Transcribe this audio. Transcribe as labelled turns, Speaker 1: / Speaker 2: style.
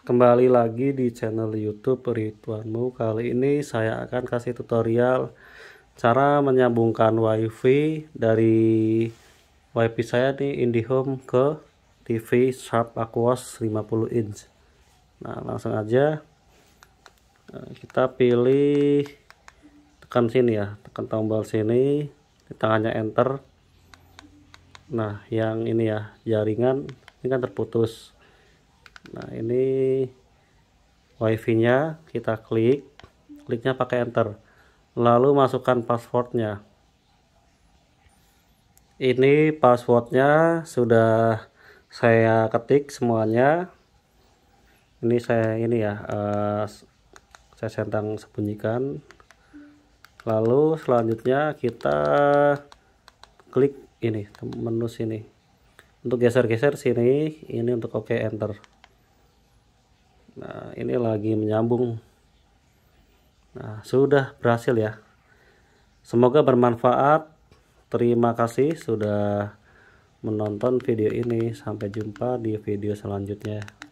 Speaker 1: Kembali lagi di channel YouTube Ridwanmu. Kali ini saya akan kasih tutorial cara menyambungkan WiFi dari WiFi saya di IndiHome ke TV Sharp Aquos 50 inch. Nah, langsung aja nah, kita pilih tekan sini ya, tekan tombol sini, di tangannya enter. Nah, yang ini ya, jaringan ini kan terputus nah ini wifi nya kita klik kliknya pakai enter lalu masukkan passwordnya ini passwordnya sudah saya ketik semuanya ini saya ini ya uh, saya centang sembunyikan lalu selanjutnya kita klik ini menu sini untuk geser-geser sini ini untuk oke okay, enter nah ini lagi menyambung nah sudah berhasil ya semoga bermanfaat terima kasih sudah menonton video ini sampai jumpa di video selanjutnya